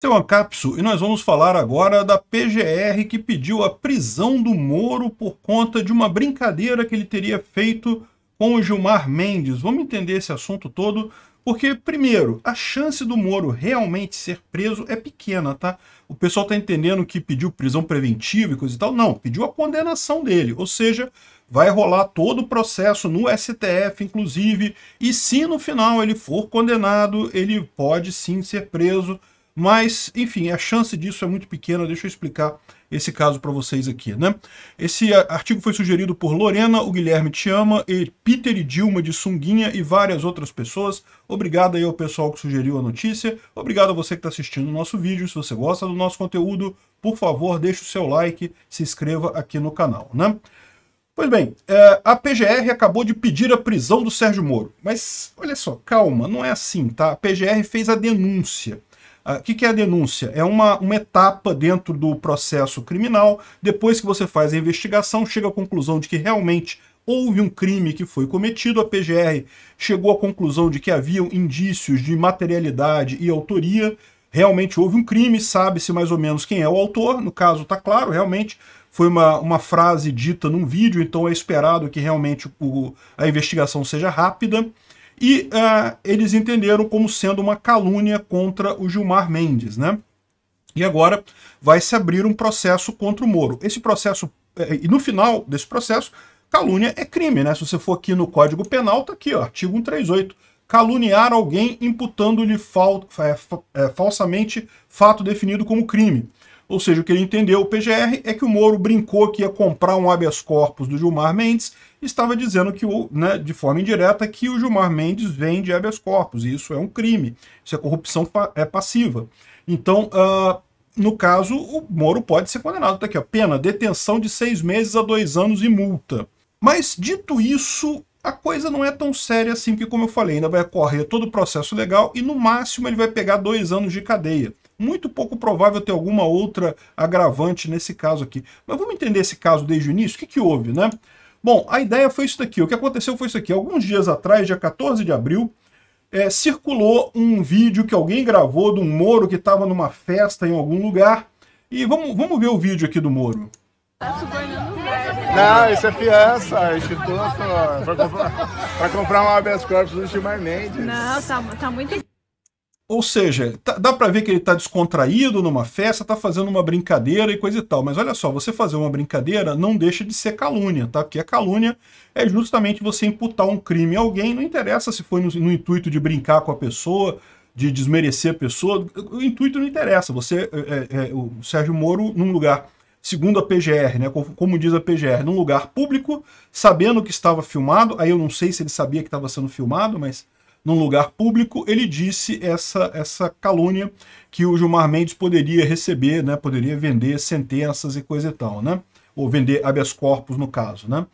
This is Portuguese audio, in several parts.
Seu Ancapso, e nós vamos falar agora da PGR que pediu a prisão do Moro por conta de uma brincadeira que ele teria feito com o Gilmar Mendes. Vamos entender esse assunto todo, porque, primeiro, a chance do Moro realmente ser preso é pequena, tá? O pessoal tá entendendo que pediu prisão preventiva e coisa e tal. Não, pediu a condenação dele, ou seja, vai rolar todo o processo no STF, inclusive, e se no final ele for condenado, ele pode sim ser preso mas, enfim, a chance disso é muito pequena, deixa eu explicar esse caso para vocês aqui, né? Esse ah, artigo foi sugerido por Lorena, o Guilherme te ama, e Peter e Dilma de Sunguinha e várias outras pessoas. Obrigado aí ao pessoal que sugeriu a notícia. Obrigado a você que está assistindo o nosso vídeo. Se você gosta do nosso conteúdo, por favor, deixe o seu like, se inscreva aqui no canal, né? Pois bem, é, a PGR acabou de pedir a prisão do Sérgio Moro. Mas, olha só, calma, não é assim, tá? A PGR fez a denúncia. Ah, o que, que é a denúncia? É uma, uma etapa dentro do processo criminal. Depois que você faz a investigação, chega à conclusão de que realmente houve um crime que foi cometido, a PGR chegou à conclusão de que haviam indícios de materialidade e autoria, realmente houve um crime, sabe-se mais ou menos quem é o autor, no caso está claro, realmente foi uma, uma frase dita num vídeo, então é esperado que realmente o, a investigação seja rápida e uh, eles entenderam como sendo uma calúnia contra o Gilmar Mendes, né? E agora vai se abrir um processo contra o Moro. Esse processo, eh, e no final desse processo, calúnia é crime, né? Se você for aqui no Código Penal, tá aqui, ó, artigo 138. Caluniar alguém imputando-lhe fal é, é, falsamente fato definido como crime. Ou seja, o que ele entendeu, o PGR, é que o Moro brincou que ia comprar um habeas corpus do Gilmar Mendes estava dizendo que, o, né, de forma indireta, que o Gilmar Mendes vem de habeas corpus, e isso é um crime, isso é corrupção pa é passiva. Então, uh, no caso, o Moro pode ser condenado. Tá aqui, ó, pena, detenção de seis meses a dois anos e multa. Mas, dito isso, a coisa não é tão séria assim, porque, como eu falei, ainda vai correr todo o processo legal e, no máximo, ele vai pegar dois anos de cadeia. Muito pouco provável ter alguma outra agravante nesse caso aqui. Mas vamos entender esse caso desde o início? O que, que houve, né? Bom, a ideia foi isso daqui. O que aconteceu foi isso aqui. Alguns dias atrás, dia 14 de abril, é, circulou um vídeo que alguém gravou de um Moro que estava numa festa em algum lugar. E vamos, vamos ver o vídeo aqui do Moro. Não, isso é fiança, é instituto, é para comprar, comprar um habeas corpus do Gilmar Mendes. Não, tá, tá muito... Ou seja, tá, dá para ver que ele está descontraído numa festa, está fazendo uma brincadeira e coisa e tal. Mas olha só, você fazer uma brincadeira não deixa de ser calúnia, tá? Porque a calúnia é justamente você imputar um crime a alguém, não interessa se foi no, no intuito de brincar com a pessoa, de desmerecer a pessoa, o intuito não interessa. Você, é, é, é, o Sérgio Moro, num lugar segundo a PGR, né, como diz a PGR, num lugar público, sabendo que estava filmado, aí eu não sei se ele sabia que estava sendo filmado, mas num lugar público, ele disse essa, essa calúnia que o Gilmar Mendes poderia receber, né, poderia vender sentenças e coisa e tal, né? Ou vender habeas corpus, no caso, né?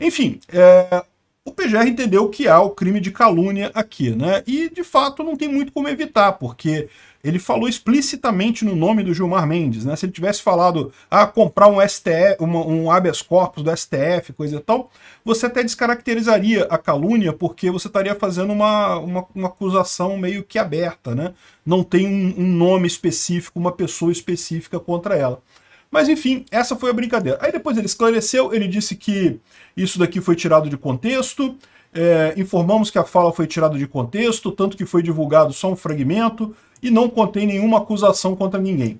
Enfim, é, o PGR entendeu que há o crime de calúnia aqui, né? E, de fato, não tem muito como evitar, porque ele falou explicitamente no nome do Gilmar Mendes, né? Se ele tivesse falado, ah, comprar um STF, uma, um habeas corpus do STF, coisa e tal, você até descaracterizaria a calúnia, porque você estaria fazendo uma, uma, uma acusação meio que aberta, né? Não tem um, um nome específico, uma pessoa específica contra ela. Mas enfim, essa foi a brincadeira. Aí depois ele esclareceu, ele disse que isso daqui foi tirado de contexto, é, informamos que a fala foi tirada de contexto, tanto que foi divulgado só um fragmento, e não contém nenhuma acusação contra ninguém.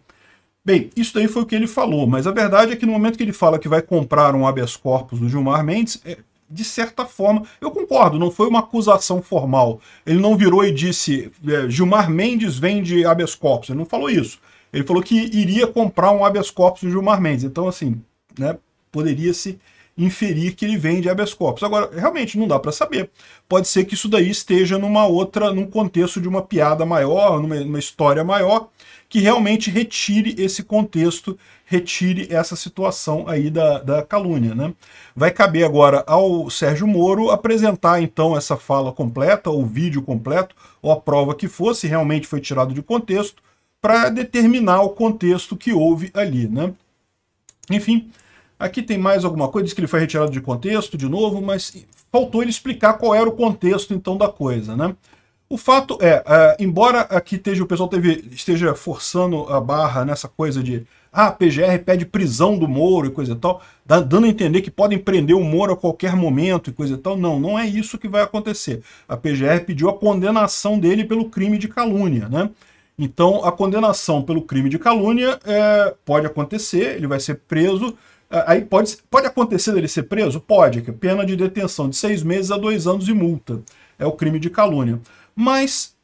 Bem, isso daí foi o que ele falou, mas a verdade é que no momento que ele fala que vai comprar um habeas corpus do Gilmar Mendes, é, de certa forma, eu concordo, não foi uma acusação formal. Ele não virou e disse é, Gilmar Mendes vende habeas corpus, ele não falou isso. Ele falou que iria comprar um habeas corpus do Gilmar Mendes. Então, assim, né, poderia-se inferir que ele vem de habeas corpus. Agora, realmente não dá para saber. Pode ser que isso daí esteja numa outra, num contexto de uma piada maior, numa, numa história maior, que realmente retire esse contexto, retire essa situação aí da, da calúnia. Né? Vai caber agora ao Sérgio Moro apresentar então essa fala completa, ou vídeo completo, ou a prova que fosse, realmente foi tirado de contexto, para determinar o contexto que houve ali. Né? Enfim, Aqui tem mais alguma coisa, diz que ele foi retirado de contexto de novo, mas faltou ele explicar qual era o contexto então da coisa, né? O fato é, é embora aqui esteja, o pessoal teve, esteja forçando a barra nessa coisa de ah, PGR pede prisão do Moro e coisa e tal, dando a entender que podem prender o Moro a qualquer momento e coisa e tal. Não, não é isso que vai acontecer. A PGR pediu a condenação dele pelo crime de calúnia, né? Então, a condenação pelo crime de calúnia é, pode acontecer, ele vai ser preso, ah, aí pode, pode acontecer dele ser preso? Pode, que é pena de detenção de seis meses a dois anos e multa. É o crime de calúnia. Mas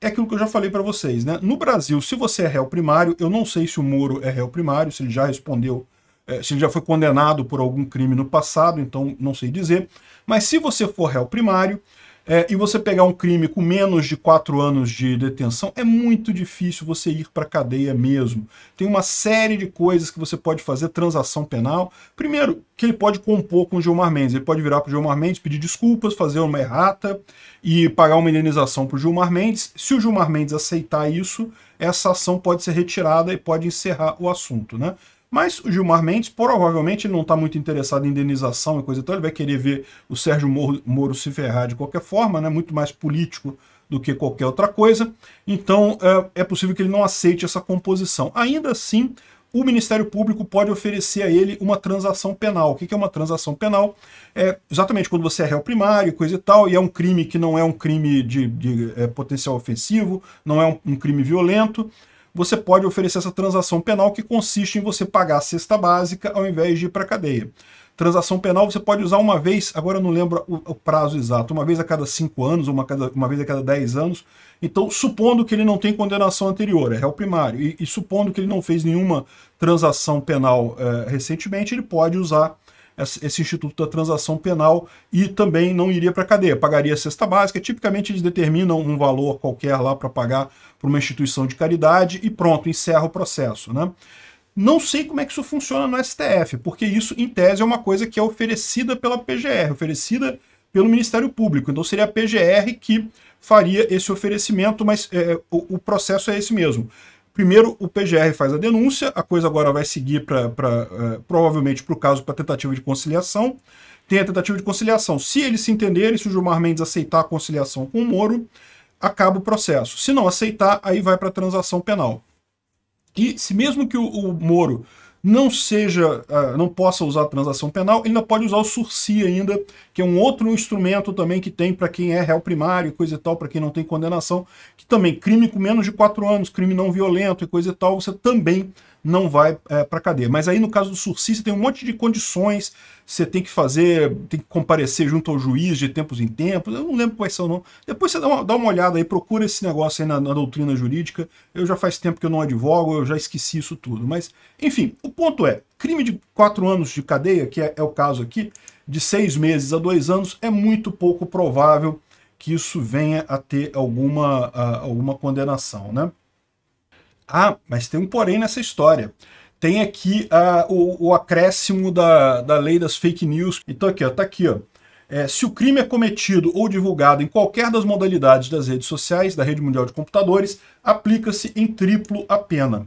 é aquilo que eu já falei para vocês, né? No Brasil, se você é réu primário, eu não sei se o Moro é réu primário, se ele já respondeu, é, se ele já foi condenado por algum crime no passado, então não sei dizer. Mas se você for réu primário, é, e você pegar um crime com menos de quatro anos de detenção, é muito difícil você ir para cadeia mesmo. Tem uma série de coisas que você pode fazer, transação penal. Primeiro, que ele pode compor com o Gilmar Mendes. Ele pode virar para o Gilmar Mendes, pedir desculpas, fazer uma errata e pagar uma indenização para o Gilmar Mendes. Se o Gilmar Mendes aceitar isso, essa ação pode ser retirada e pode encerrar o assunto. Né? Mas o Gilmar Mendes provavelmente não está muito interessado em indenização e coisa então ele vai querer ver o Sérgio Moro, Moro se ferrar de qualquer forma, né? muito mais político do que qualquer outra coisa. Então é, é possível que ele não aceite essa composição. Ainda assim, o Ministério Público pode oferecer a ele uma transação penal. O que é uma transação penal? É exatamente quando você é réu primário, coisa e tal, e é um crime que não é um crime de, de é, potencial ofensivo, não é um, um crime violento, você pode oferecer essa transação penal que consiste em você pagar a cesta básica ao invés de ir para a cadeia. Transação penal você pode usar uma vez, agora eu não lembro o, o prazo exato, uma vez a cada 5 anos, uma, cada, uma vez a cada 10 anos. Então, supondo que ele não tem condenação anterior, é réu primário, e, e supondo que ele não fez nenhuma transação penal eh, recentemente, ele pode usar esse instituto da transação penal e também não iria para a cadeia, pagaria a cesta básica. Tipicamente eles determinam um valor qualquer lá para pagar para uma instituição de caridade e pronto, encerra o processo. Né? Não sei como é que isso funciona no STF, porque isso, em tese, é uma coisa que é oferecida pela PGR, oferecida pelo Ministério Público. Então seria a PGR que faria esse oferecimento, mas é, o, o processo é esse mesmo Primeiro, o PGR faz a denúncia, a coisa agora vai seguir pra, pra uh, provavelmente para o caso para tentativa de conciliação. Tem a tentativa de conciliação. Se eles se entenderem, se o Gilmar Mendes aceitar a conciliação com o Moro, acaba o processo. Se não aceitar, aí vai para a transação penal. E se mesmo que o, o Moro não seja, uh, não possa usar transação penal, ele ainda pode usar o sursi ainda, que é um outro instrumento também que tem para quem é réu primário, coisa e tal, para quem não tem condenação, que também crime com menos de 4 anos, crime não violento e coisa e tal, você também não vai é, para cadeia. Mas aí no caso do sursi, você tem um monte de condições, você tem que fazer, tem que comparecer junto ao juiz de tempos em tempos, eu não lembro quais são não. Depois você dá uma, dá uma olhada aí, procura esse negócio aí na, na doutrina jurídica, eu já faz tempo que eu não advogo, eu já esqueci isso tudo. Mas, enfim, o ponto é, crime de quatro anos de cadeia, que é, é o caso aqui, de seis meses a dois anos, é muito pouco provável que isso venha a ter alguma, a, ah, alguma condenação, né? Ah, mas tem um porém nessa história. Tem aqui ah, o, o, acréscimo da, da lei das fake news. Então aqui, ó, tá aqui, ó. É, se o crime é cometido ou divulgado em qualquer das modalidades das redes sociais, da rede mundial de computadores, aplica-se em triplo a pena.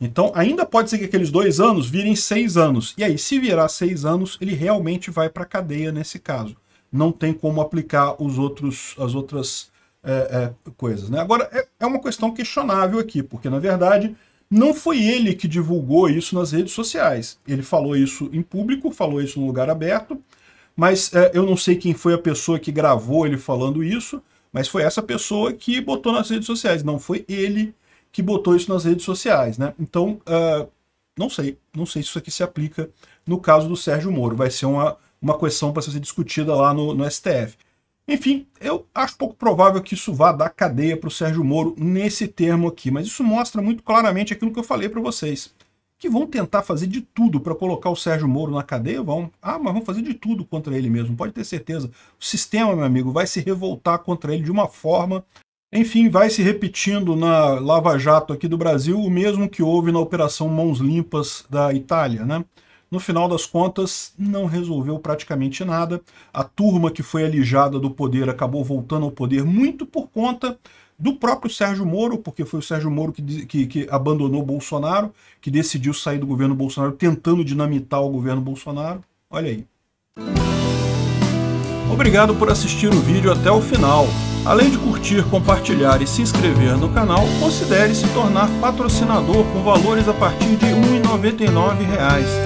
Então, ainda pode ser que aqueles dois anos virem seis anos. E aí, se virar seis anos, ele realmente vai para cadeia nesse caso. Não tem como aplicar os outros, as outras é, é, coisas. Né? Agora, é, é uma questão questionável aqui, porque, na verdade, não foi ele que divulgou isso nas redes sociais. Ele falou isso em público, falou isso no lugar aberto, mas é, eu não sei quem foi a pessoa que gravou ele falando isso, mas foi essa pessoa que botou nas redes sociais, não foi ele que botou isso nas redes sociais, né? Então, uh, não sei, não sei se isso aqui se aplica no caso do Sérgio Moro, vai ser uma, uma questão para ser discutida lá no, no STF. Enfim, eu acho pouco provável que isso vá dar cadeia para o Sérgio Moro nesse termo aqui, mas isso mostra muito claramente aquilo que eu falei para vocês, que vão tentar fazer de tudo para colocar o Sérgio Moro na cadeia, vão, ah, mas vão fazer de tudo contra ele mesmo, pode ter certeza. O sistema, meu amigo, vai se revoltar contra ele de uma forma enfim, vai se repetindo na Lava Jato aqui do Brasil o mesmo que houve na Operação Mãos Limpas da Itália, né? No final das contas, não resolveu praticamente nada. A turma que foi alijada do poder acabou voltando ao poder muito por conta do próprio Sérgio Moro, porque foi o Sérgio Moro que, que, que, abandonou Bolsonaro, que decidiu sair do governo Bolsonaro tentando dinamitar o governo Bolsonaro. Olha aí. Obrigado por assistir o vídeo até o final. Além de curtir, compartilhar e se inscrever no canal, considere se tornar patrocinador com valores a partir de R$ 1,99